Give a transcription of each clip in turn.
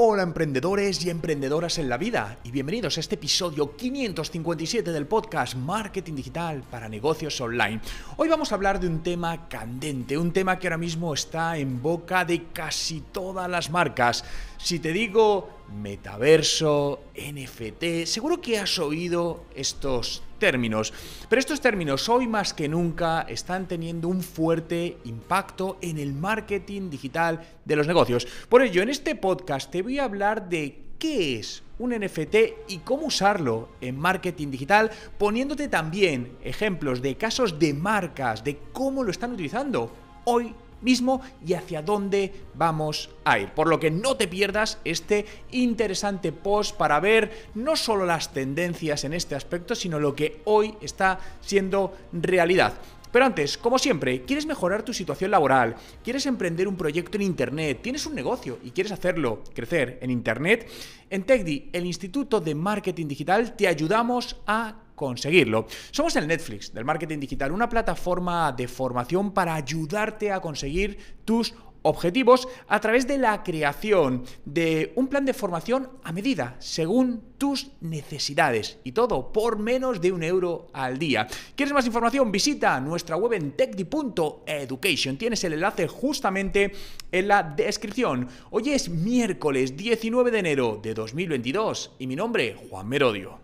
Hola emprendedores y emprendedoras en la vida y bienvenidos a este episodio 557 del podcast Marketing Digital para Negocios Online. Hoy vamos a hablar de un tema candente, un tema que ahora mismo está en boca de casi todas las marcas. Si te digo metaverso, NFT, seguro que has oído estos términos, pero estos términos hoy más que nunca están teniendo un fuerte impacto en el marketing digital de los negocios. Por ello, en este podcast te voy a hablar de qué es un NFT y cómo usarlo en marketing digital, poniéndote también ejemplos de casos de marcas, de cómo lo están utilizando hoy mismo y hacia dónde vamos a ir. Por lo que no te pierdas este interesante post para ver no solo las tendencias en este aspecto, sino lo que hoy está siendo realidad. Pero antes, como siempre, ¿quieres mejorar tu situación laboral? ¿Quieres emprender un proyecto en Internet? ¿Tienes un negocio y quieres hacerlo crecer en Internet? En TechDi, el Instituto de Marketing Digital, te ayudamos a conseguirlo. Somos el Netflix del marketing digital, una plataforma de formación para ayudarte a conseguir tus objetivos objetivos a través de la creación de un plan de formación a medida, según tus necesidades y todo por menos de un euro al día. ¿Quieres más información? Visita nuestra web en techdi.education. Tienes el enlace justamente en la descripción. Hoy es miércoles 19 de enero de 2022 y mi nombre, Juan Merodio.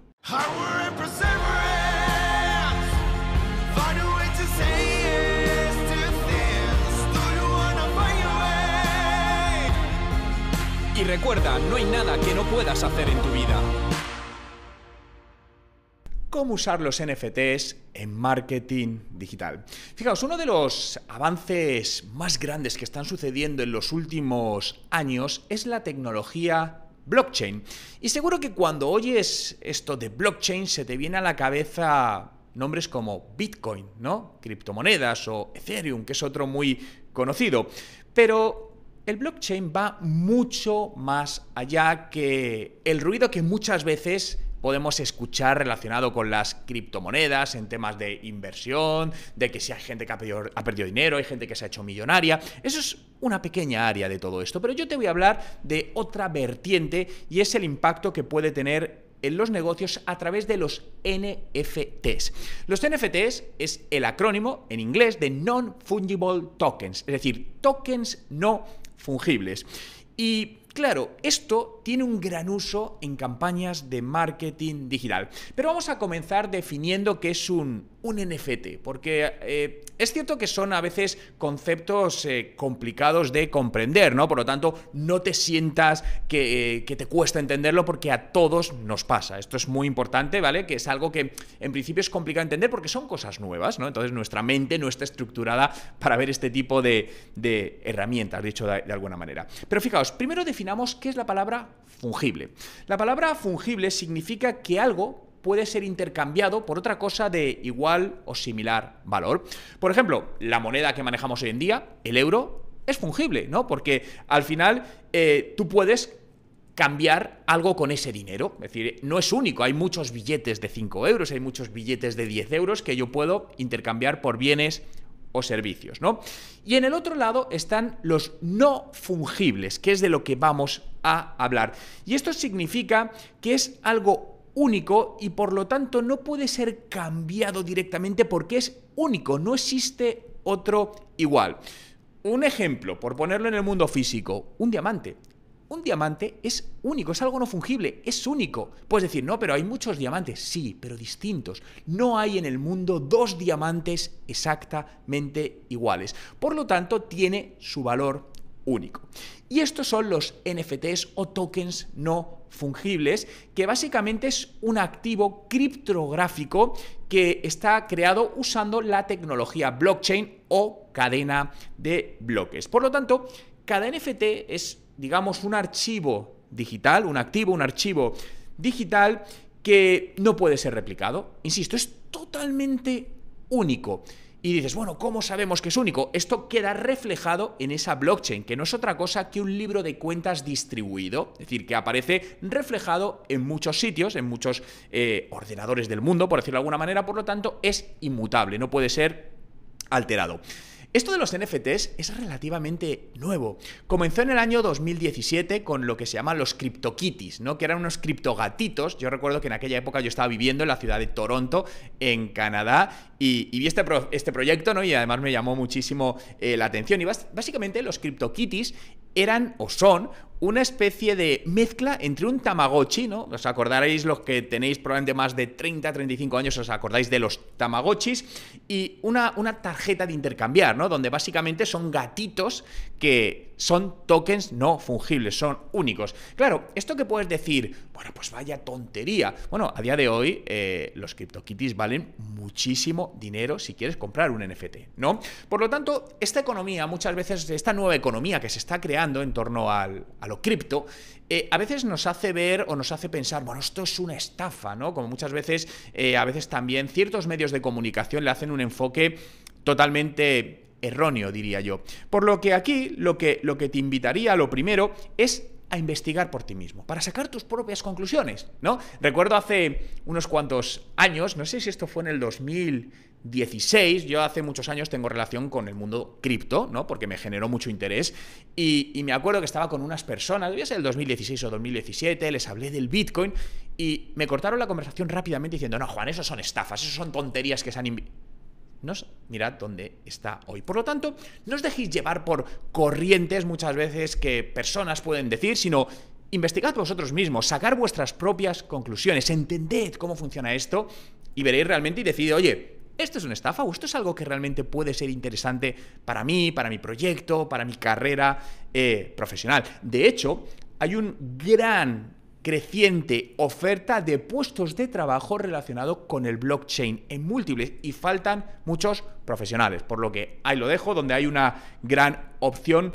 recuerda, no hay nada que no puedas hacer en tu vida. ¿Cómo usar los NFTs en marketing digital? Fijaos, uno de los avances más grandes que están sucediendo en los últimos años es la tecnología blockchain. Y seguro que cuando oyes esto de blockchain se te viene a la cabeza nombres como Bitcoin, ¿no? Criptomonedas o Ethereum, que es otro muy conocido. Pero el blockchain va mucho más allá que el ruido que muchas veces podemos escuchar relacionado con las criptomonedas, en temas de inversión, de que si hay gente que ha perdido, dinero, hay gente que se ha hecho millonaria. Eso es una pequeña área de todo esto, pero yo te voy a hablar de otra vertiente y es el impacto que puede tener en los negocios a través de los NFTs. Los NFTs es el acrónimo en inglés de Non-Fungible Tokens, es decir, tokens no fungibles fungibles. Y Claro, esto tiene un gran uso en campañas de marketing digital. Pero vamos a comenzar definiendo qué es un, un NFT, porque eh, es cierto que son a veces conceptos eh, complicados de comprender, ¿no? Por lo tanto, no te sientas eh, que, te cuesta entenderlo porque a todos nos pasa. Esto es muy importante, ¿vale? Que es algo que en principio es complicado entender porque son cosas nuevas, ¿no? Entonces nuestra mente no está estructurada para ver este tipo de, herramientas, dicho de, alguna manera. Pero fijaos, primero definimos qué es la palabra fungible. La palabra fungible significa que algo puede ser intercambiado por otra cosa de igual o similar valor. Por ejemplo, la moneda que manejamos hoy en día, el euro, es fungible, ¿no? Porque al final eh, tú puedes cambiar algo con ese dinero. Es decir, no es único, hay muchos billetes de 5 euros, hay muchos billetes de 10 euros que yo puedo intercambiar por bienes, o servicios, ¿no? Y en el otro lado están los no fungibles, que es de lo que vamos a hablar. Y esto significa que es algo único y por lo tanto no puede ser cambiado directamente porque es único, no existe otro igual. Un ejemplo, por ponerlo en el mundo físico, un diamante un diamante es único, es algo no fungible, es único. Puedes decir, no, pero hay muchos diamantes, sí, pero distintos. No hay en el mundo dos diamantes exactamente iguales. Por lo tanto, tiene su valor único. Y estos son los NFTs o tokens no fungibles, que básicamente es un activo criptográfico que está creado usando la tecnología blockchain o cadena de bloques. Por lo tanto, cada NFT es digamos, un archivo digital, un activo, un archivo digital que no puede ser replicado. Insisto, es totalmente único. Y dices, bueno, ¿cómo sabemos que es único? Esto queda reflejado en esa blockchain, que no es otra cosa que un libro de cuentas distribuido, es decir, que aparece reflejado en muchos sitios, en muchos eh, ordenadores del mundo, por decirlo de alguna manera, por lo tanto, es inmutable, no puede ser alterado. Esto de los NFTs es relativamente nuevo. Comenzó en el año 2017 con lo que se llama los CryptoKitties, ¿no? Que eran unos criptogatitos. Yo recuerdo que en aquella época yo estaba viviendo en la ciudad de Toronto, en Canadá, y, vi este, este, proyecto, ¿no? Y además me llamó muchísimo eh, la atención. Y básicamente los CryptoKitties eran o son una especie de mezcla entre un Tamagotchi, ¿no? Os acordaréis los que tenéis probablemente más de 30, 35 años, os acordáis de los Tamagotchis, y una, una tarjeta de intercambiar, ¿no? Donde básicamente son gatitos que son tokens no fungibles, son únicos. Claro, esto que puedes decir, bueno, pues vaya tontería. Bueno, a día de hoy eh, los CryptoKitties valen muchísimo dinero si quieres comprar un NFT, ¿no? Por lo tanto, esta economía, muchas veces, esta nueva economía que se está creando, en torno a lo cripto, eh, a veces nos hace ver o nos hace pensar, bueno, esto es una estafa, ¿no? Como muchas veces, eh, a veces también ciertos medios de comunicación le hacen un enfoque totalmente erróneo, diría yo. Por lo que aquí lo que, lo que te invitaría, lo primero, es a investigar por ti mismo, para sacar tus propias conclusiones, ¿no? Recuerdo hace unos cuantos años, no sé si esto fue en el 2016, yo hace muchos años tengo relación con el mundo cripto, ¿no? Porque me generó mucho interés y, me acuerdo que estaba con unas personas, debía ser el 2016 o 2017, les hablé del Bitcoin y me cortaron la conversación rápidamente diciendo, no, Juan, eso son estafas, eso son tonterías que se han mirad dónde está hoy. Por lo tanto, no os dejéis llevar por corrientes muchas veces que personas pueden decir, sino investigad vosotros mismos, sacar vuestras propias conclusiones, entended cómo funciona esto y veréis realmente y decid, oye, esto es una estafa o esto es algo que realmente puede ser interesante para mí, para mi proyecto, para mi carrera eh, profesional. De hecho, hay un gran creciente oferta de puestos de trabajo relacionado con el blockchain en múltiples y faltan muchos profesionales, por lo que ahí lo dejo, donde hay una gran opción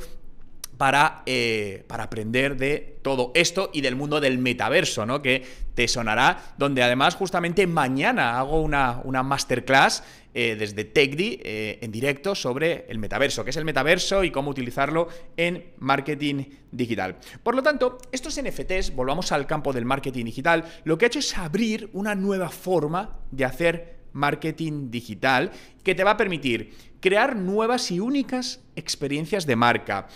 eh, para, aprender de todo esto y del mundo del metaverso, ¿no? Que te sonará, donde además justamente mañana hago una, una masterclass eh, desde TechDi eh, en directo sobre el metaverso, qué es el metaverso y cómo utilizarlo en marketing digital. Por lo tanto, estos NFTs, volvamos al campo del marketing digital, lo que ha hecho es abrir una nueva forma de hacer marketing digital que te va a permitir crear nuevas y únicas experiencias de marca,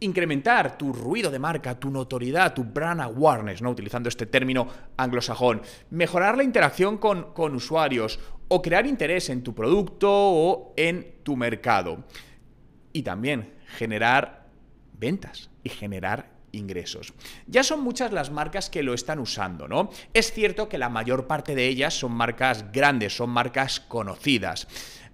incrementar tu ruido de marca, tu notoriedad, tu brand awareness, ¿no? utilizando este término anglosajón, mejorar la interacción con, con usuarios o crear interés en tu producto o en tu mercado. Y también generar ventas y generar ingresos. Ya son muchas las marcas que lo están usando, ¿no? Es cierto que la mayor parte de ellas son marcas grandes, son marcas conocidas.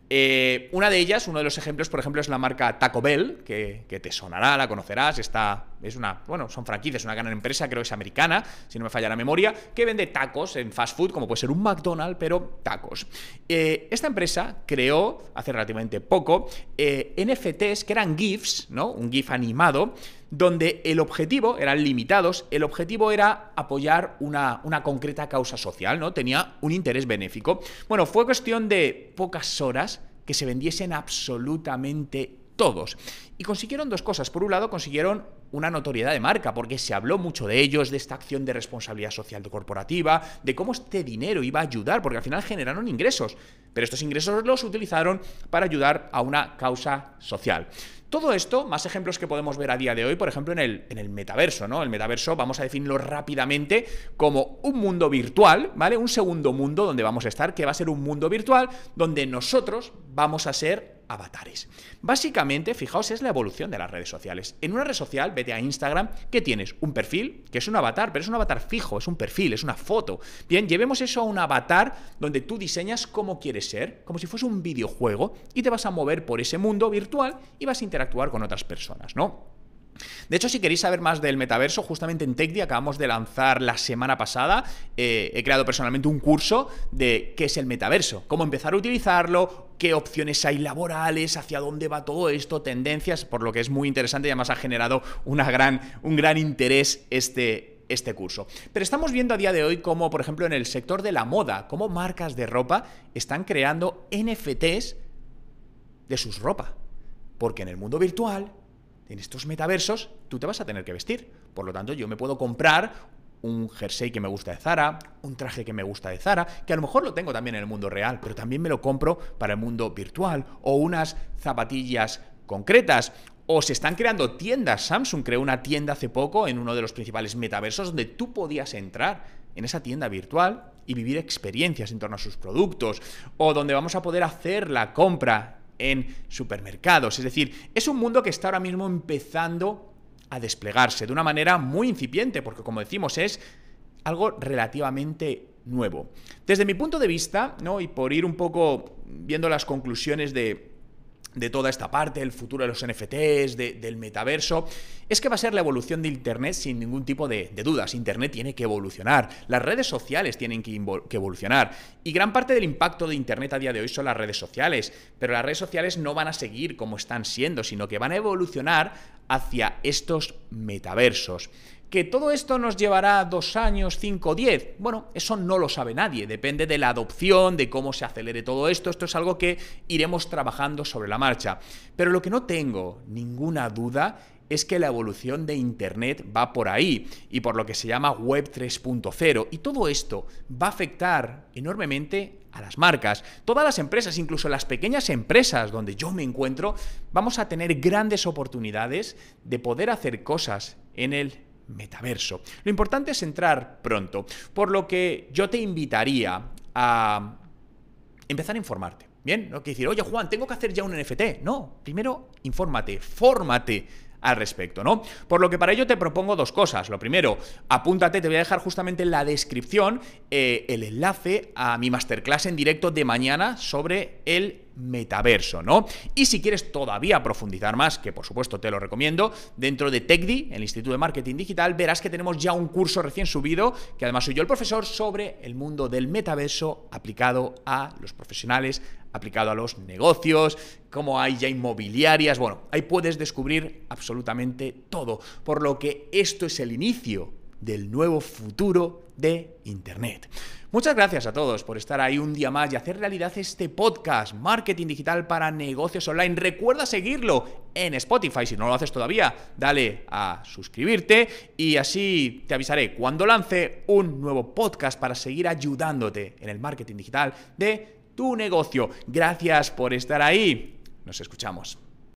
Eh, una de ellas, uno de los ejemplos, por ejemplo, es la marca Taco Bell, que, te sonará, la conocerás, está, es una, bueno, son franquicias, una gran empresa, creo que es americana, si no me falla la memoria, que vende tacos en fast food, como puede ser un McDonald's, pero tacos. Eh, esta empresa creó, hace relativamente poco, eh, NFTs que eran GIFs, ¿no? Un GIF animado donde el objetivo, eran limitados, el objetivo era apoyar una, una concreta causa social, ¿no? Tenía un interés benéfico. Bueno, fue cuestión de pocas horas que se vendiesen absolutamente todos. Y consiguieron dos cosas. Por un lado, consiguieron una notoriedad de marca, porque se habló mucho de ellos, de esta acción de responsabilidad social corporativa, de cómo este dinero iba a ayudar, porque al final generaron ingresos. Pero estos ingresos los utilizaron para ayudar a una causa social. Todo esto, más ejemplos que podemos ver a día de hoy, por ejemplo, en el, en el metaverso, ¿no? El metaverso, vamos a definirlo rápidamente como un mundo virtual, ¿vale? Un segundo mundo donde vamos a estar, que va a ser un mundo virtual donde nosotros vamos a ser avatares. Básicamente, fijaos, es la evolución de las redes sociales. En una red social, vete a Instagram, que tienes un perfil, que es un avatar, pero es un avatar fijo, es un perfil, es una foto. Bien, llevemos eso a un avatar donde tú diseñas cómo quieres ser, como si fuese un videojuego, y te vas a mover por ese mundo virtual y vas a interactuar con otras personas, ¿no? De hecho, si queréis saber más del metaverso, justamente en TechDi acabamos de lanzar la semana pasada, eh, he creado personalmente un curso de qué es el metaverso, cómo empezar a utilizarlo, qué opciones hay laborales, hacia dónde va todo esto, tendencias, por lo que es muy interesante y además ha generado un gran interés este, este curso. Pero estamos viendo a día de hoy cómo, por ejemplo, en el sector de la moda, cómo marcas de ropa están creando NFTs de sus ropa. Porque en el mundo virtual en estos metaversos tú te vas a tener que vestir. Por lo tanto, yo me puedo comprar un jersey que me gusta de Zara, un traje que me gusta de Zara, que a lo mejor lo tengo también en el mundo real, pero también me lo compro para el mundo virtual, o unas zapatillas concretas. O se están creando tiendas. Samsung creó una tienda hace poco en uno de los principales metaversos donde tú podías entrar en esa tienda virtual y vivir experiencias en torno a sus productos, o donde vamos a poder hacer la compra en supermercados. Es decir, es un mundo que está ahora mismo empezando a desplegarse de una manera muy incipiente, porque como decimos es algo relativamente nuevo. Desde mi punto de vista, ¿no? y por ir un poco viendo las conclusiones de, de toda esta parte, el futuro de los NFTs, del metaverso, es que va a ser la evolución de Internet sin ningún tipo de, dudas. Internet tiene que evolucionar, las redes sociales tienen que, evolucionar y gran parte del impacto de Internet a día de hoy son las redes sociales, pero las redes sociales no van a seguir como están siendo, sino que van a evolucionar hacia estos metaversos. ¿Que todo esto nos llevará dos años, cinco, diez? Bueno, eso no lo sabe nadie, depende de la adopción, de cómo se acelere todo esto, esto es algo que iremos trabajando sobre la marcha. Pero lo que no tengo ninguna duda es que la evolución de Internet va por ahí y por lo que se llama Web 3.0. Y todo esto va a afectar enormemente a las marcas. Todas las empresas, incluso las pequeñas empresas donde yo me encuentro, vamos a tener grandes oportunidades de poder hacer cosas en el metaverso. Lo importante es entrar pronto, por lo que yo te invitaría a empezar a informarte. Bien, no que decir, oye Juan, tengo que hacer ya un NFT. No, primero infórmate, fórmate al respecto, ¿no? Por lo que para ello te propongo dos cosas. Lo primero, apúntate, te voy a dejar justamente en la descripción eh, el enlace a mi masterclass en directo de mañana sobre el metaverso, ¿no? Y si quieres todavía profundizar más, que por supuesto te lo recomiendo, dentro de Tecdi, el Instituto de Marketing Digital, verás que tenemos ya un curso recién subido, que además soy yo el profesor, sobre el mundo del metaverso aplicado a los profesionales, aplicado a los negocios, cómo hay ya inmobiliarias, bueno, ahí puedes descubrir absolutamente todo, por lo que esto es el inicio del nuevo futuro de Internet. Muchas gracias a todos por estar ahí un día más y hacer realidad este podcast, Marketing Digital para Negocios Online. Recuerda seguirlo en Spotify si no lo haces todavía. Dale a suscribirte y así te avisaré cuando lance un nuevo podcast para seguir ayudándote en el marketing digital de tu negocio. Gracias por estar ahí. Nos escuchamos.